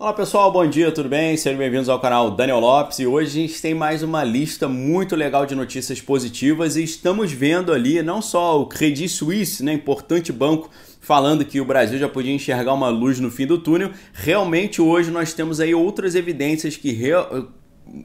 Olá pessoal, bom dia, tudo bem? Sejam bem-vindos ao canal Daniel Lopes e hoje a gente tem mais uma lista muito legal de notícias positivas e estamos vendo ali não só o Credit Suisse, né, importante banco falando que o Brasil já podia enxergar uma luz no fim do túnel. Realmente hoje nós temos aí outras evidências que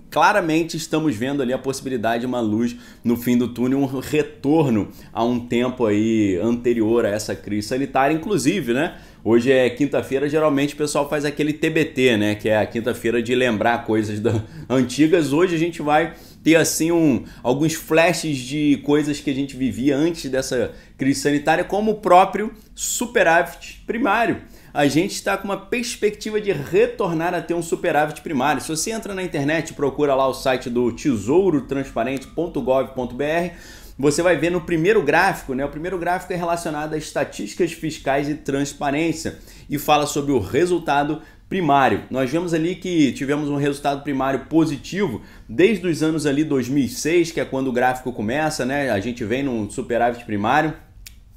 claramente estamos vendo ali a possibilidade de uma luz no fim do túnel, um retorno a um tempo aí anterior a essa crise sanitária, inclusive, né? Hoje é quinta-feira, geralmente o pessoal faz aquele TBT, né? Que é a quinta-feira de lembrar coisas da... antigas. Hoje a gente vai ter assim um, alguns flashes de coisas que a gente vivia antes dessa crise sanitária, como o próprio superávit primário a gente está com uma perspectiva de retornar a ter um superávit primário. Se você entra na internet e procura lá o site do tesourotransparente.gov.br, você vai ver no primeiro gráfico, né? O primeiro gráfico é relacionado a estatísticas fiscais e transparência e fala sobre o resultado primário. Nós vemos ali que tivemos um resultado primário positivo desde os anos ali 2006, que é quando o gráfico começa, né? A gente vem num superávit primário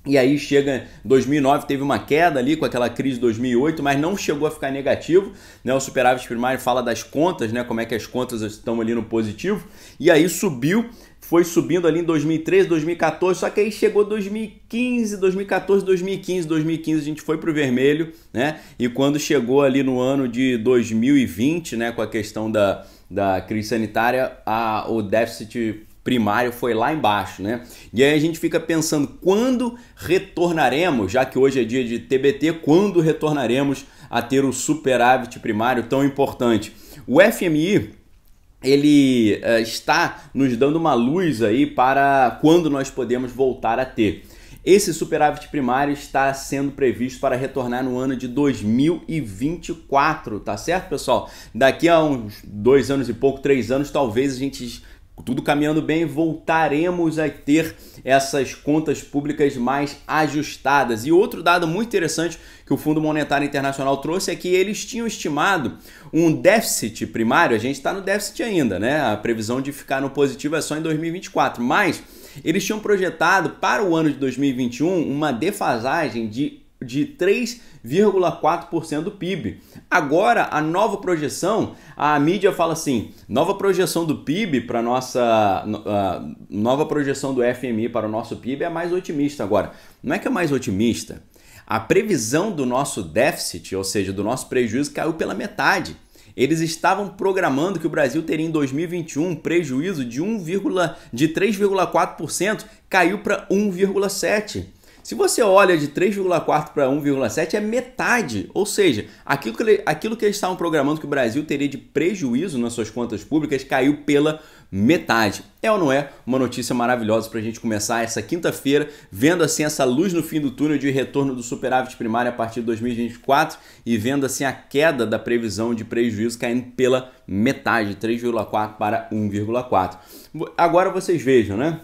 e aí chega 2009 teve uma queda ali com aquela crise de 2008, mas não chegou a ficar negativo, né? O superávit primário fala das contas, né? Como é que as contas estão ali no positivo. E aí subiu, foi subindo ali em 2013, 2014, só que aí chegou 2015, 2014, 2015, 2015 a gente foi pro vermelho, né? E quando chegou ali no ano de 2020, né, com a questão da da crise sanitária, a, o déficit primário foi lá embaixo, né? E aí a gente fica pensando quando retornaremos, já que hoje é dia de TBT, quando retornaremos a ter o superávit primário tão importante. O FMI ele uh, está nos dando uma luz aí para quando nós podemos voltar a ter. Esse superávit primário está sendo previsto para retornar no ano de 2024, tá certo, pessoal? Daqui a uns dois anos e pouco, três anos, talvez a gente tudo caminhando bem, voltaremos a ter essas contas públicas mais ajustadas. E outro dado muito interessante que o Fundo Monetário Internacional trouxe é que eles tinham estimado um déficit primário, a gente está no déficit ainda, né? A previsão de ficar no positivo é só em 2024, mas eles tinham projetado para o ano de 2021 uma defasagem de de 3,4% do PIB. Agora, a nova projeção, a mídia fala assim: nova projeção do PIB para nossa nova projeção do FMI para o nosso PIB é mais otimista agora. Não é que é mais otimista. A previsão do nosso déficit, ou seja, do nosso prejuízo, caiu pela metade. Eles estavam programando que o Brasil teria em 2021 um prejuízo de 1, de 3,4%, caiu para 1,7 se você olha de 3,4 para 1,7 é metade, ou seja, aquilo que, aquilo que eles estavam programando que o Brasil teria de prejuízo nas suas contas públicas caiu pela metade. É ou não é uma notícia maravilhosa para a gente começar essa quinta-feira, vendo assim essa luz no fim do túnel de retorno do superávit primário a partir de 2024 e vendo assim a queda da previsão de prejuízo caindo pela metade, 3,4 para 1,4. Agora vocês vejam, né?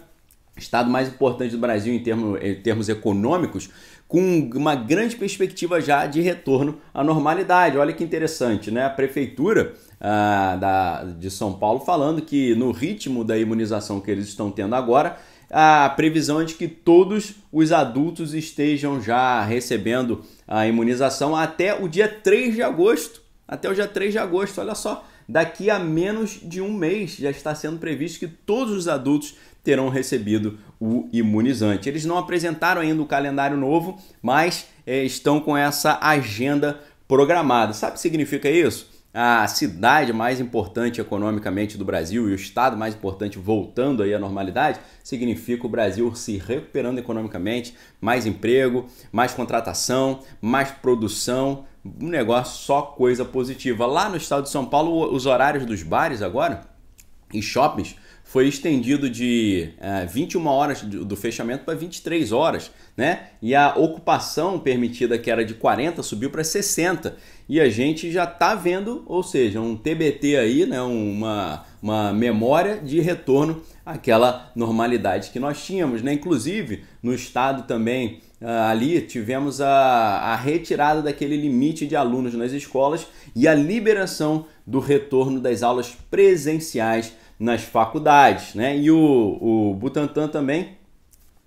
estado mais importante do Brasil em, termo, em termos econômicos, com uma grande perspectiva já de retorno à normalidade. Olha que interessante, né? A prefeitura ah, da, de São Paulo falando que no ritmo da imunização que eles estão tendo agora, a previsão é de que todos os adultos estejam já recebendo a imunização até o dia 3 de agosto. Até o dia 3 de agosto, olha só, daqui a menos de um mês já está sendo previsto que todos os adultos terão recebido o imunizante. Eles não apresentaram ainda o calendário novo, mas é, estão com essa agenda programada. Sabe o que significa isso? A cidade mais importante economicamente do Brasil e o estado mais importante voltando aí à normalidade significa o Brasil se recuperando economicamente, mais emprego, mais contratação, mais produção, um negócio só coisa positiva. Lá no estado de São Paulo, os horários dos bares agora e shoppings foi estendido de 21 é, horas do fechamento para 23 horas, né? E a ocupação permitida, que era de 40, subiu para 60. E a gente já está vendo, ou seja, um TBT aí, né? uma, uma memória de retorno àquela normalidade que nós tínhamos, né? Inclusive, no estado também ah, ali tivemos a, a, retirada daquele limite de alunos nas escolas e a liberação do retorno das aulas presenciais nas faculdades, né? E o, o Butantan também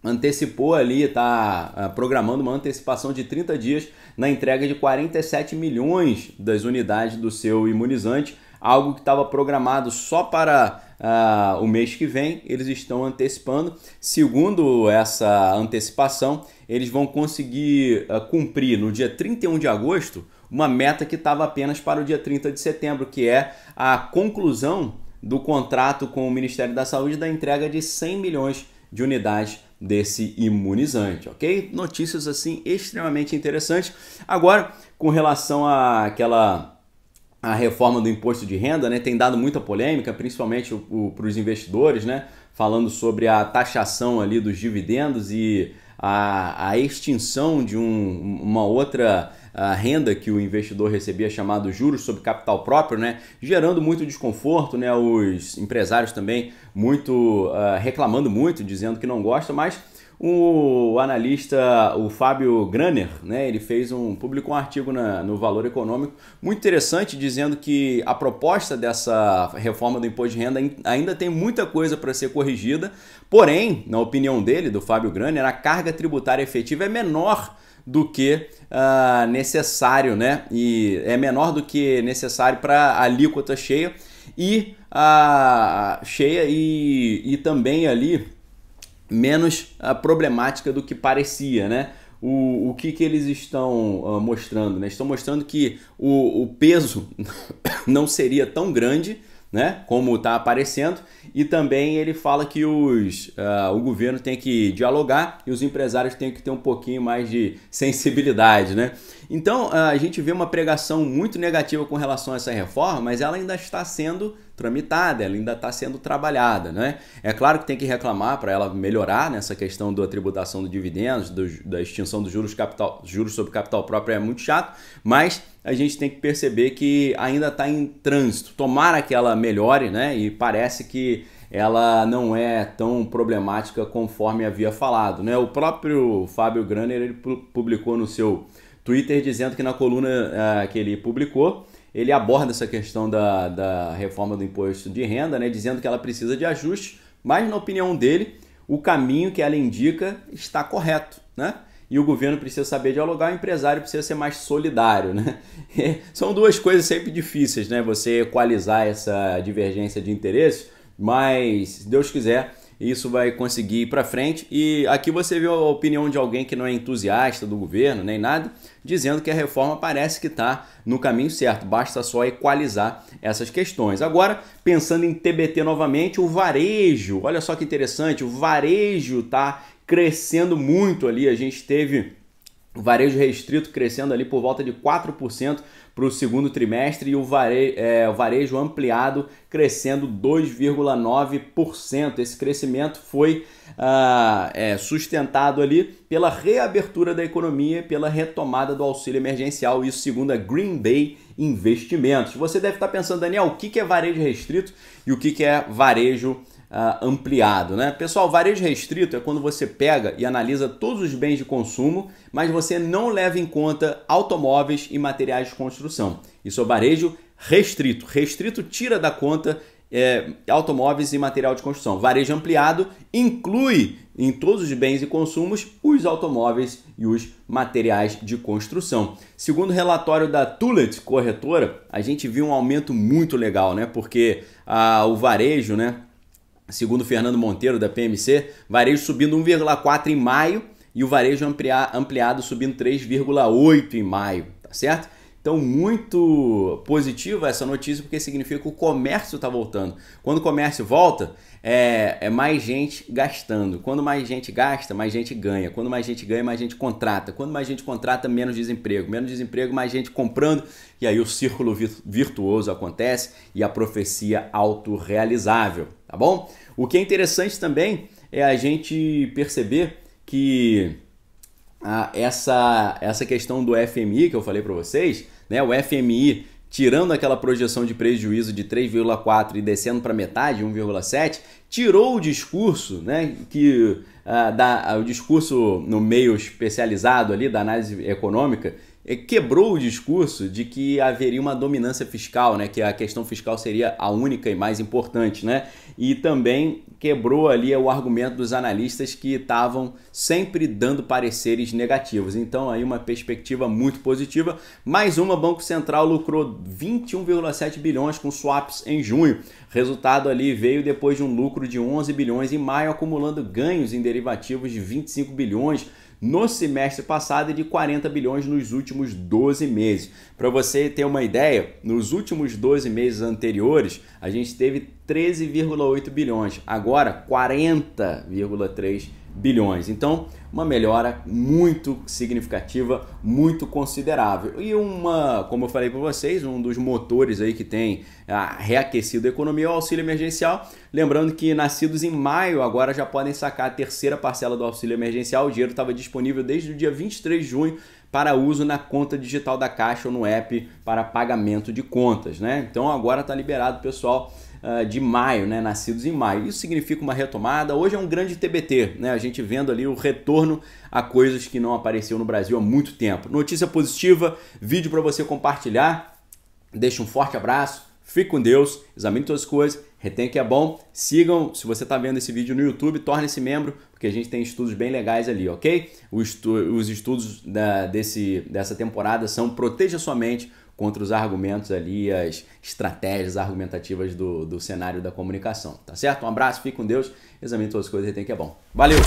antecipou ali, está ah, programando uma antecipação de 30 dias na entrega de 47 milhões das unidades do seu imunizante, algo que estava programado só para uh, o mês que vem, eles estão antecipando. Segundo essa antecipação, eles vão conseguir uh, cumprir no dia 31 de agosto uma meta que estava apenas para o dia 30 de setembro, que é a conclusão do contrato com o Ministério da Saúde da entrega de 100 milhões de unidades desse imunizante, ok? Notícias assim extremamente interessantes. Agora, com relação àquela a reforma do imposto de renda, né, tem dado muita polêmica, principalmente para os investidores, né, falando sobre a taxação ali dos dividendos e a, a extinção de um, uma outra a renda que o investidor recebia, chamado juros sobre capital próprio, né? gerando muito desconforto, né? os empresários também muito uh, reclamando muito, dizendo que não gosta, mas o analista, o Fábio Graner, né, ele fez um publicou um artigo na, no Valor Econômico muito interessante dizendo que a proposta dessa reforma do imposto de renda ainda tem muita coisa para ser corrigida. Porém, na opinião dele, do Fábio Graner, a carga tributária efetiva é menor do que uh, necessário, né? E é menor do que necessário para alíquota cheia e a uh, cheia e, e também ali menos uh, problemática do que parecia, né? O, o que, que eles estão ah, mostrando? Né? Estão mostrando que o, o peso não seria tão grande né? Como está aparecendo. E também ele fala que os, uh, o governo tem que dialogar e os empresários têm que ter um pouquinho mais de sensibilidade, né? Então uh, a gente vê uma pregação muito negativa com relação a essa reforma, mas ela ainda está sendo tramitada, ela ainda está sendo trabalhada. Né? É claro que tem que reclamar para ela melhorar nessa questão da tributação do dividendos, do, da extinção dos juros, capital, juros sobre capital próprio é muito chato, mas a gente tem que perceber que ainda está em trânsito. Tomara que ela melhore, né? E parece que ela não é tão problemática conforme havia falado. Né? O próprio Fábio Graner ele publicou no seu Twitter dizendo que na coluna uh, que ele publicou ele aborda essa questão da, da reforma do imposto de renda, né, dizendo que ela precisa de ajustes, mas na opinião dele, o caminho que ela indica está correto, né? E o governo precisa saber dialogar, o empresário precisa ser mais solidário, né? São duas coisas sempre difíceis, né? Você equalizar essa divergência de interesses, mas se Deus quiser, isso vai conseguir ir para frente. E aqui você vê a opinião de alguém que não é entusiasta do governo nem nada, dizendo que a reforma parece que está no caminho certo, basta só equalizar essas questões. Agora, pensando em TBT novamente, o varejo, olha só que interessante, o varejo está crescendo muito ali, a gente teve o varejo restrito crescendo ali por volta de 4% para o segundo trimestre e o varejo, é, o varejo ampliado crescendo 2,9%. Esse crescimento foi ah, é, sustentado ali pela reabertura da economia, pela retomada do auxílio emergencial, isso segundo a Green Bay Investimentos. Você deve estar pensando, Daniel, o que é varejo restrito e o que é varejo uh, ampliado. Né? Pessoal, varejo restrito é quando você pega e analisa todos os bens de consumo, mas você não leva em conta automóveis e materiais de construção. Isso é varejo restrito. Restrito tira da conta é, automóveis e material de construção. Varejo ampliado inclui em todos os bens e consumos os automóveis e os materiais de construção. Segundo o relatório da Tullet Corretora, a gente viu um aumento muito legal, né? Porque ah, o varejo, né? segundo Fernando Monteiro, da PMC, varejo subindo 1,4 em maio e o varejo ampliado subindo 3,8 em maio, tá certo? Então, muito positiva essa notícia, porque significa que o comércio está voltando. Quando o comércio volta, é, é, mais gente gastando. Quando mais gente gasta, mais gente ganha. Quando mais gente ganha, mais gente contrata. Quando mais gente contrata, menos desemprego. Menos desemprego, mais gente comprando. E aí o círculo virtuoso acontece e a profecia autorrealizável, tá bom? O que é interessante também é a gente perceber que ah, essa, essa questão do FMI que eu falei para vocês, né? O FMI tirando aquela projeção de prejuízo de 3,4 e descendo para metade, 1,7, tirou o discurso, né, que uh, da, o discurso no meio especializado ali da análise econômica é, quebrou o discurso de que haveria uma dominância fiscal, né? Que a questão fiscal seria a única e mais importante, né? E também quebrou ali o argumento dos analistas que estavam sempre dando pareceres negativos. Então aí uma perspectiva muito positiva. Mais uma, Banco Central lucrou 21,7 bilhões com swaps em junho. Resultado ali veio depois de um lucro de 11 bilhões em maio, acumulando ganhos em derivativos de 25 bilhões no semestre passado e de 40 bilhões nos últimos 12 meses. Para você ter uma ideia, nos últimos 12 meses anteriores, a gente teve 13,8 bilhões, agora 40,3 bilhões bilhões. Então, uma melhora muito significativa, muito considerável. E uma, como eu falei para vocês, um dos motores aí que tem a ah, reaquecido a economia é o auxílio emergencial. Lembrando que nascidos em maio agora já podem sacar a terceira parcela do auxílio emergencial. O dinheiro estava disponível desde o dia 23 de junho para uso na conta digital da Caixa ou no app para pagamento de contas, né? Então agora está liberado, pessoal, ah, de maio, né? Nascidos em maio. Isso significa uma retomada. Hoje é um grande TBT, né? A gente vendo ali o retorno a coisas que não apareceu no Brasil há muito tempo. Notícia positiva, vídeo para você compartilhar. Deixa um forte abraço, fique com Deus, examine as coisas Retém que é bom. Sigam, se você está vendo esse vídeo no YouTube, torne-se membro, porque a gente tem estudos bem legais ali, ok? Os estudos da, desse, dessa temporada são Proteja Sua Mente contra os argumentos ali, as estratégias argumentativas do, do cenário da comunicação, tá certo? Um abraço, fique com Deus, examine todas as coisas, retém que é bom. Valeu!